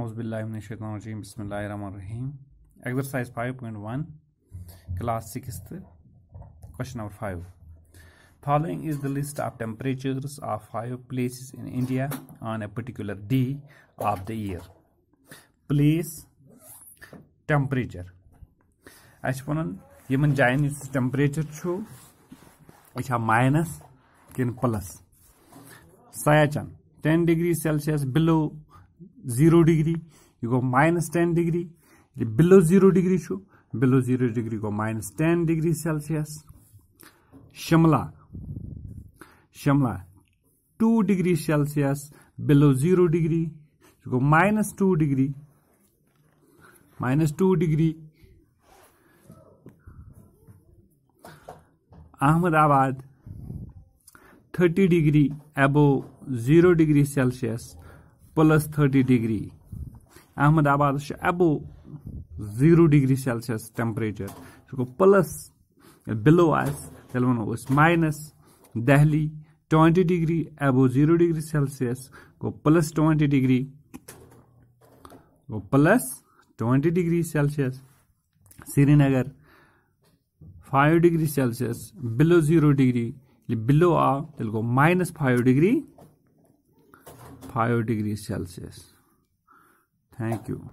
उज़बिल्लाशी बसमीम exercise five point one class six question number five following is the list of temperatures of five place in India on a particular day of the year place temperature अन in जन temperature छु यह minus किन plus Siachen ten degree Celsius below zero degree यह गो minus ten degree ये below zero degree below zero degree गो minus ten degree Celsius Shimla Shimla two degree Celsius below zero degree यह गो minus two degree minus two degree Ahmedabad thirty degree above zero degree Celsius plus thirty degree Ahmedabad above zero degree Celsius temperature so plus below तेल वो minus Delhi twenty degree above zero degree Celsius गो plus twenty degree गो plus twenty degree Celsius Srinagar five degree Celsius below zero degree below आ तेल गो minus five degree 5 degrees Celsius. Thank you.